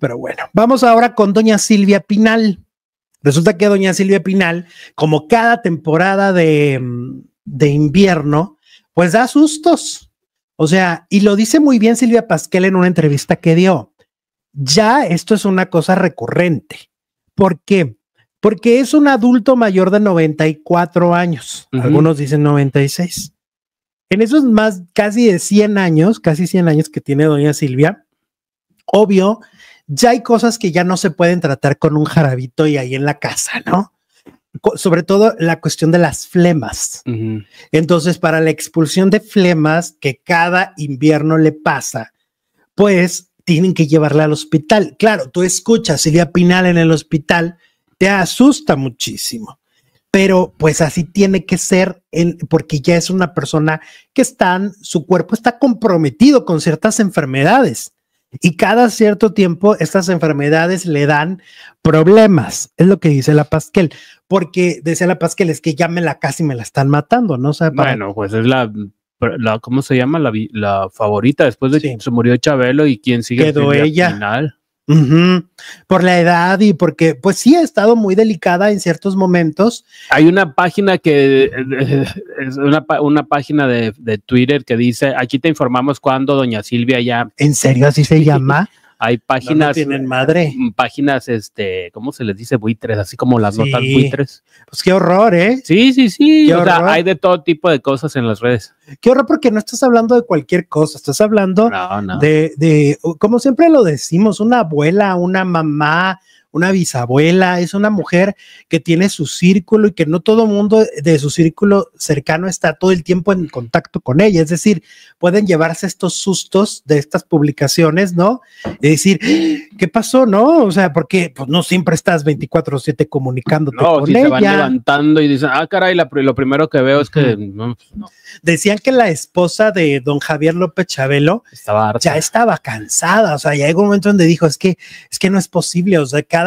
Pero bueno, vamos ahora con doña Silvia Pinal. Resulta que doña Silvia Pinal, como cada temporada mm, de, invierno, pues da sustos. O sea, y lo dice muy bien Silvia Pasquel en una entrevista que dio. Ya esto es una cosa recurrente. ¿Por qué? Porque es un adulto mayor de 94 años. Algunos dicen 96. En esos más casi de 100 años, casi 100 años que tiene doña Silvia, obvio, ya hay cosas que ya no se pueden tratar con un jarabito y ahí en la casa, ¿no? sobre todo la cuestión de las flemas. Entonces, para la expulsión de flemas que cada invierno le pasa, pues tienen que llevarla al hospital. Claro, tú escuchas Silvia Pinal en el hospital, te asusta muchísimo, pero pues así tiene que ser en, porque ya es una persona que está, su cuerpo está comprometido con ciertas enfermedades. Y cada cierto tiempo estas enfermedades le dan problemas, es lo que dice la Pasquel, porque decía la Pasquel, es que ya me la casi me la están matando, ¿no? O bueno, pues es la, la, ¿cómo se llama? La, la favorita después de que se murió Chabelo y quien sigue. Quedó ella. Final. Por la edad y porque, pues sí, ha estado muy delicada en ciertos momentos. Hay una página que es una, página de, de, Twitter que dice: aquí te informamos cuando Doña Silvia ya. ¿En serio así se llama? Hay páginas. tienen madre. Mm, páginas, este, ¿cómo se les dice? Buitres, así como las notas buitres. Pues qué horror, ¿eh? Sí, sí, sí. o hay de todo tipo de cosas en las redes. Qué horror, porque no estás hablando de cualquier cosa, estás hablando de, de, como siempre lo decimos, una abuela, una mamá, una bisabuela, es una mujer que tiene su círculo y que no todo mundo de su círculo cercano está todo el tiempo en contacto con ella. Es decir, pueden llevarse estos sustos de estas publicaciones, ¿no? Y decir, ah, ¿qué pasó, no? O sea, porque pues, no siempre estás 24-7 comunicándote no, con si ella. Se van levantando y dicen, ah, caray, lo primero que veo es que. Pues, Decían que la esposa de don Javier López Chabelo ya estaba cansada. O sea, ya hay un momento donde dijo, es que, es que no es posible. O sea, cada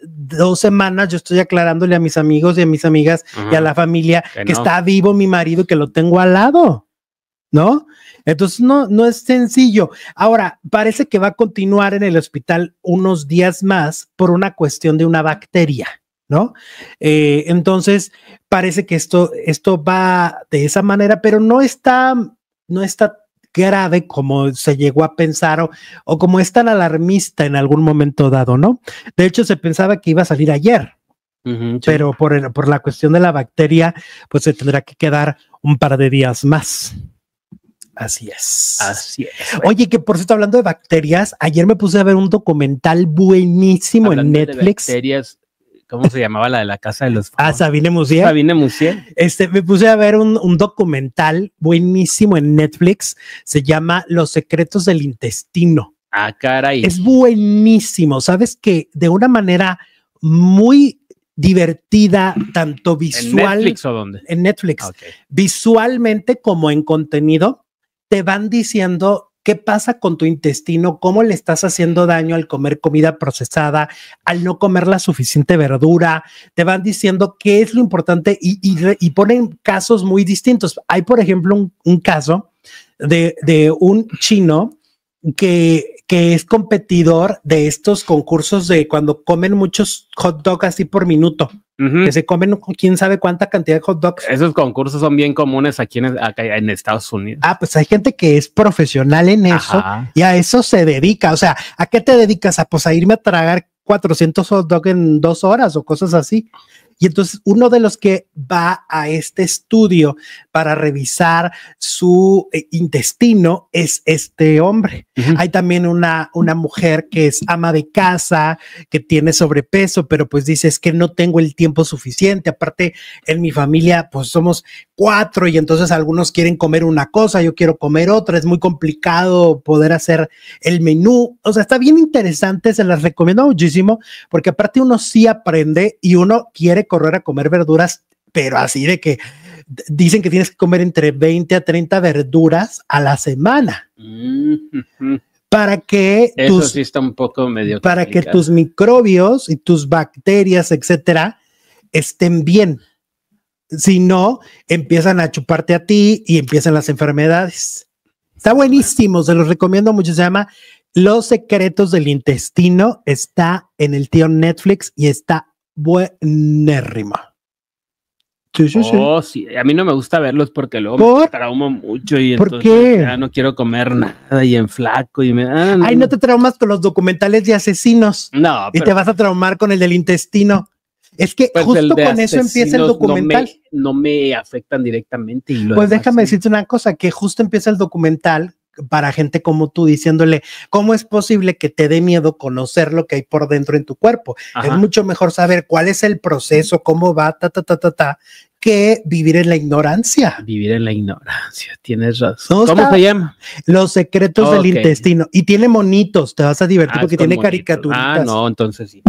dos semanas yo estoy aclarándole a mis amigos y a mis amigas y a la familia que, está vivo mi marido y que lo tengo al lado, ¿no? Entonces no, no es sencillo. Ahora, parece que va a continuar en el hospital unos días más por una cuestión de una bacteria. ¿No? Eh, entonces, parece que esto, esto va de esa manera, pero no está, no está grave como se llegó a pensar o, como es tan alarmista en algún momento dado, ¿no? De hecho, se pensaba que iba a salir ayer, pero por, por la cuestión de la bacteria, pues se tendrá que quedar un par de días más. Así es. Así es. Oye, que por cierto, hablando de bacterias, ayer me puse a ver un documental buenísimo en Netflix. ¿cómo se llamaba la de la casa de los ah, famosos? Ah, Sabine Musier. Sabine Musier. Este, me puse a ver un, documental buenísimo en Netflix, se llama Los secretos del intestino. Ah, caray. Es buenísimo, sabes que de una manera muy divertida, tanto visual. ¿En Netflix o dónde? En Netflix. Ah, visualmente como en contenido, te van diciendo ¿Qué pasa con tu intestino? ¿Cómo le estás haciendo daño al comer comida procesada, al no comer la suficiente verdura? Te van diciendo qué es lo importante y, ponen casos muy distintos. Hay, por ejemplo, un, caso de, de un chino que que es competidor de estos concursos de cuando comen muchos hot dogs así por minuto. Que se comen quién sabe cuánta cantidad de hot dogs. Esos concursos son bien comunes aquí en, Estados Unidos. Ah, pues hay gente que es profesional en eso y a eso se dedica. O sea, ¿a qué te dedicas? A pues a irme a tragar 400 hot dogs en dos horas o cosas así. Y entonces uno de los que va a este estudio para revisar su eh, intestino es este hombre. Hay también una, una mujer que es ama de casa, que tiene sobrepeso, pero pues dice es que no tengo el tiempo suficiente. Aparte, en mi familia pues somos cuatro y entonces algunos quieren comer una cosa, yo quiero comer otra. Es muy complicado poder hacer el menú. O sea, está bien interesante, se las recomiendo muchísimo porque aparte uno sí aprende y uno quiere correr a comer verduras pero así de que dicen que tienes que comer entre 20 a 30 verduras a la semana. Mm-hmm. Para que Eso sí está un poco medio para que tus microbios y tus bacterias, etcétera, estén bien. Si no, empiezan a chuparte a ti y empiezan las enfermedades. Está buenísimo, se los recomiendo mucho. Se llama Los secretos del intestino. Está en el tío Netflix y está buenérrimo. Oh, sí, A mí no me gusta verlos porque luego me traumo mucho y entonces ya no quiero comer nada y en flaco y me. Ah, Ay, no te traumas con los documentales de asesinos. No. y te vas a traumar con el del intestino. Es que pues justo con eso empieza el documental. No me, afectan directamente. pues déjame decirte una cosa, que justo empieza el documental para gente como tú diciéndole, ¿cómo es posible que te dé miedo conocer lo que hay por dentro en tu cuerpo? Es mucho mejor saber cuál es el proceso, cómo va, ta, ta, ta, ta, que vivir en la ignorancia. Vivir en la ignorancia, tienes razón. ¿Cómo se llama? Los secretos del intestino. Y tiene monitos, te vas a divertir ah, porque tiene caricaturas caricaturitas. Ah, no, entonces sí.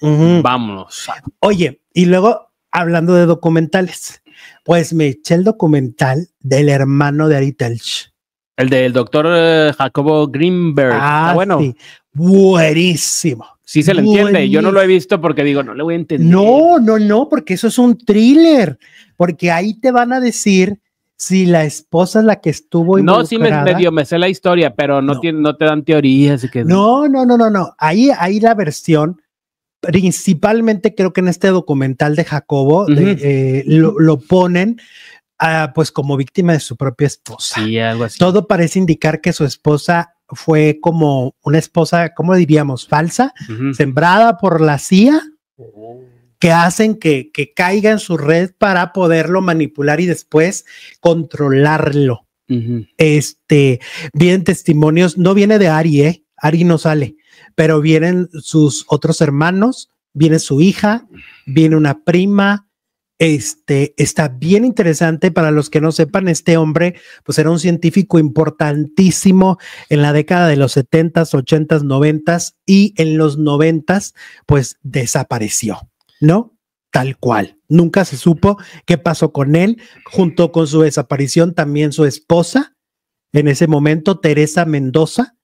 Vámonos. Oye, y luego hablando de documentales, pues me eché el documental del hermano de Ari el del doctor eh, Jacobo Greenberg. Ah, bueno. Buenísimo. Sí se le entiende. Yo no lo he visto porque digo, no le voy a entender. No, no, no, porque eso es un thriller. Porque ahí te van a decir si la esposa es la que estuvo No, sí me medio me sé la historia, pero no, no te dan teorías. Que... No, no, no, no, no. Ahí, ahí la versión, principalmente creo que en este documental de Jacobo, eh, lo, lo, ponen Ah, pues como víctima de su propia esposa. algo así. Todo parece indicar que su esposa fue como una esposa, ¿cómo diríamos? Falsa, sembrada por la CIA, oh. que hacen que, que, caiga en su red para poderlo manipular y después controlarlo. Este, vienen testimonios, no viene de Ari, ¿eh? Ari no sale, pero vienen sus otros hermanos, viene su hija, viene una prima, este está bien interesante para los que no sepan. Este hombre, pues era un científico importantísimo en la década de los 70s, 80s, 90s y en los 90s, pues desapareció, ¿no? Tal cual. Nunca se supo qué pasó con él. Junto con su desaparición, también su esposa, en ese momento, Teresa Mendoza,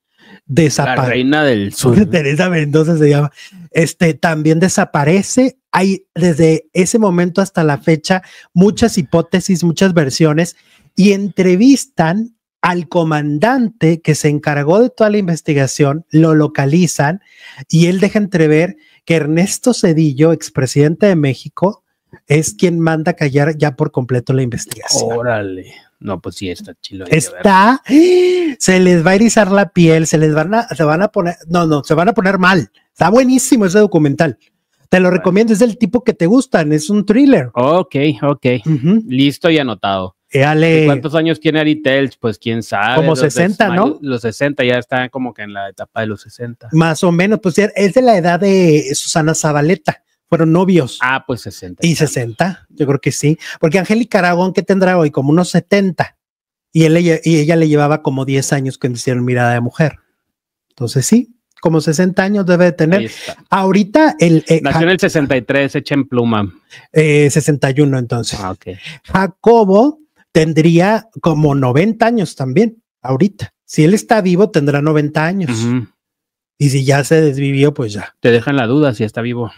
desaparece. La reina del sur. Teresa Mendoza se llama. Este también desaparece. Hay desde ese momento hasta la fecha muchas hipótesis, muchas versiones y entrevistan al comandante que se encargó de toda la investigación, lo localizan y él deja entrever que Ernesto Cedillo, expresidente de México, es quien manda callar ya por completo la investigación. Órale. No, pues sí, está chilo. Está. Se les va a erizar la piel, se les van a, se van a poner, no, no, se van a poner mal. Está buenísimo ese documental. Te lo recomiendo, es del tipo que te gustan, es un thriller. Ok, ok. Listo y anotado. Eh, ¿Cuántos años tiene Ari Telch? Pues quién sabe. Como 60, ¿no? Los 60 ya están como que en la etapa de los 60. Más o menos, pues es de la edad de Susana Zabaleta fueron novios. Ah, pues 60. Y 60, yo creo que sí. Porque Angélica Aragón, ¿qué tendrá hoy? Como unos 70. Y, él, y ella le llevaba como 10 años que hicieron mirada de mujer. Entonces sí, como 60 años debe de tener. Ahorita el... Eh, Nació en el 63, echa en pluma. Eh, 61 entonces. Ah, Jacobo tendría como 90 años también, ahorita. Si él está vivo, tendrá 90 años. Y si ya se desvivió, pues ya. Te dejan la duda si está vivo.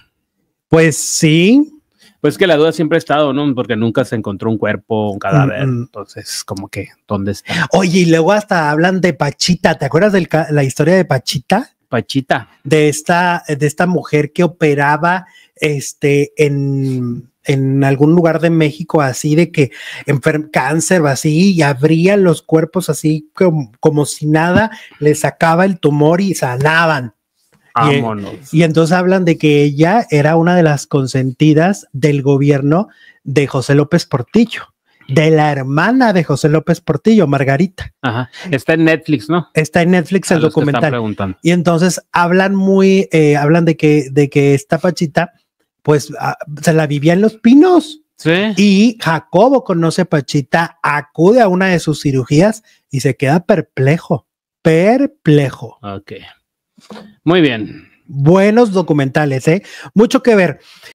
Pues sí. Pues que la duda siempre ha estado, ¿no? Porque nunca se encontró un cuerpo, un cadáver. Entonces, como que, ¿dónde está? Oye, y luego hasta hablan de Pachita. ¿Te acuerdas de la historia de Pachita? Pachita. De esta, de esta mujer que operaba este, en, algún lugar de México, así de que enfer cáncer así, y abría los cuerpos así como, como si nada, le sacaba el tumor y sanaban. Ah, y, entonces hablan de que ella era una de las consentidas del gobierno de José López Portillo, de la hermana de José López Portillo, Margarita. Ajá. Está en Netflix, ¿no? Está en Netflix el documental. Y entonces hablan muy, eh, hablan de que, de que esta Pachita, pues ah, se la vivía en los pinos. Sí. Y Jacobo conoce a Pachita, acude a una de sus cirugías y se queda perplejo, perplejo. Ok. Muy bien. Buenos documentales, ¿eh? Mucho que ver.